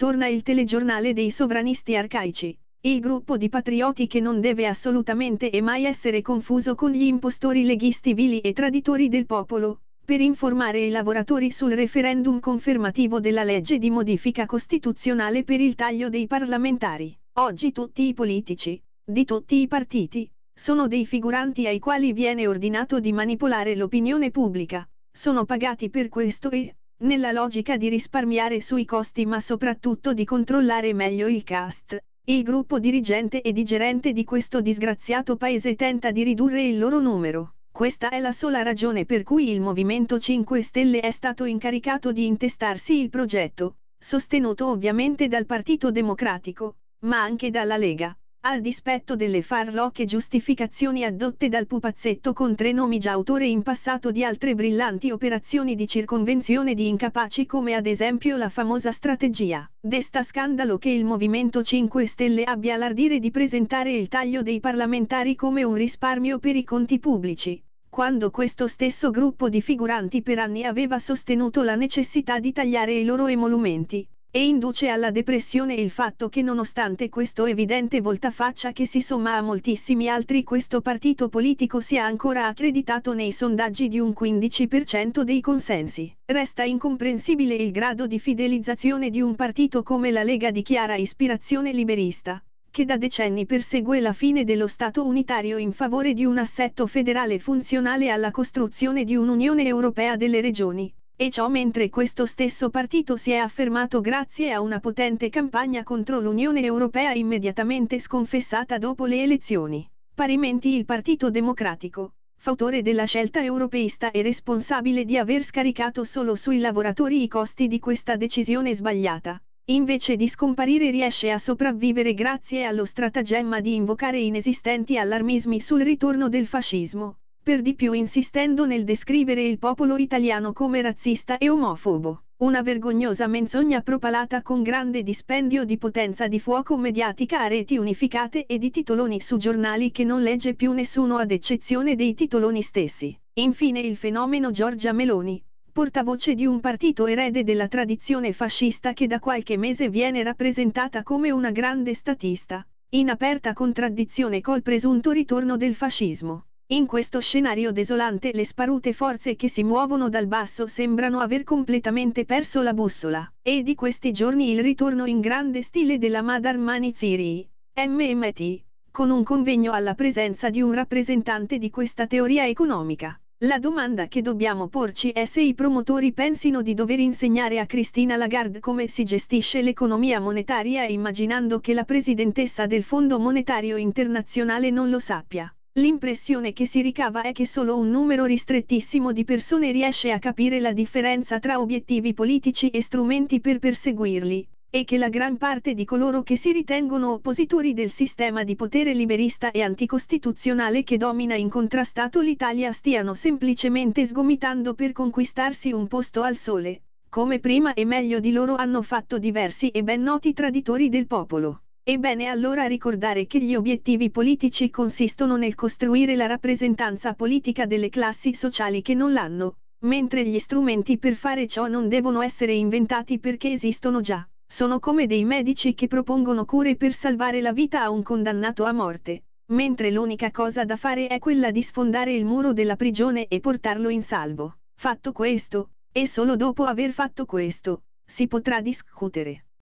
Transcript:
Torna il telegiornale dei sovranisti arcaici, il gruppo di patrioti che non deve assolutamente e mai essere confuso con gli impostori leghisti vili e traditori del popolo, per informare i lavoratori sul referendum confermativo della legge di modifica costituzionale per il taglio dei parlamentari. Oggi tutti i politici, di tutti i partiti, sono dei figuranti ai quali viene ordinato di manipolare l'opinione pubblica, sono pagati per questo e, nella logica di risparmiare sui costi ma soprattutto di controllare meglio il cast. Il gruppo dirigente e digerente di questo disgraziato paese tenta di ridurre il loro numero. Questa è la sola ragione per cui il Movimento 5 Stelle è stato incaricato di intestarsi il progetto, sostenuto ovviamente dal Partito Democratico, ma anche dalla Lega. Al dispetto delle farlocche giustificazioni addotte dal pupazzetto con tre nomi già autore in passato di altre brillanti operazioni di circonvenzione di incapaci come ad esempio la famosa strategia, desta scandalo che il Movimento 5 Stelle abbia l'ardire di presentare il taglio dei parlamentari come un risparmio per i conti pubblici, quando questo stesso gruppo di figuranti per anni aveva sostenuto la necessità di tagliare i loro emolumenti, e induce alla depressione il fatto che nonostante questo evidente voltafaccia che si somma a moltissimi altri questo partito politico sia ancora accreditato nei sondaggi di un 15% dei consensi. Resta incomprensibile il grado di fidelizzazione di un partito come la Lega di chiara ispirazione liberista che da decenni persegue la fine dello Stato unitario in favore di un assetto federale funzionale alla costruzione di un'Unione Europea delle regioni, e ciò mentre questo stesso partito si è affermato grazie a una potente campagna contro l'Unione Europea immediatamente sconfessata dopo le elezioni. Parimenti il Partito Democratico, fautore della scelta europeista e responsabile di aver scaricato solo sui lavoratori i costi di questa decisione sbagliata, invece di scomparire riesce a sopravvivere grazie allo stratagemma di invocare inesistenti allarmismi sul ritorno del fascismo, per di più insistendo nel descrivere il popolo italiano come razzista e omofobo, una vergognosa menzogna propalata con grande dispendio di potenza di fuoco mediatica a reti unificate e di titoloni su giornali che non legge più nessuno ad eccezione dei titoloni stessi. Infine il fenomeno Giorgia Meloni, portavoce di un partito erede della tradizione fascista che da qualche mese viene rappresentata come una grande statista, in aperta contraddizione col presunto ritorno del fascismo. In questo scenario desolante le sparute forze che si muovono dal basso sembrano aver completamente perso la bussola, e di questi giorni il ritorno in grande stile della Madar Maniziri, MMT, con un convegno alla presenza di un rappresentante di questa teoria economica. La domanda che dobbiamo porci è se i promotori pensino di dover insegnare a Christina Lagarde come si gestisce l'economia monetaria immaginando che la presidentessa del Fondo Monetario Internazionale non lo sappia. L'impressione che si ricava è che solo un numero ristrettissimo di persone riesce a capire la differenza tra obiettivi politici e strumenti per perseguirli, e che la gran parte di coloro che si ritengono oppositori del sistema di potere liberista e anticostituzionale che domina incontrastato l'Italia stiano semplicemente sgomitando per conquistarsi un posto al sole, come prima e meglio di loro hanno fatto diversi e ben noti traditori del popolo. Ebbene allora ricordare che gli obiettivi politici consistono nel costruire la rappresentanza politica delle classi sociali che non l'hanno, mentre gli strumenti per fare ciò non devono essere inventati perché esistono già, sono come dei medici che propongono cure per salvare la vita a un condannato a morte, mentre l'unica cosa da fare è quella di sfondare il muro della prigione e portarlo in salvo. Fatto questo, e solo dopo aver fatto questo, si potrà discutere.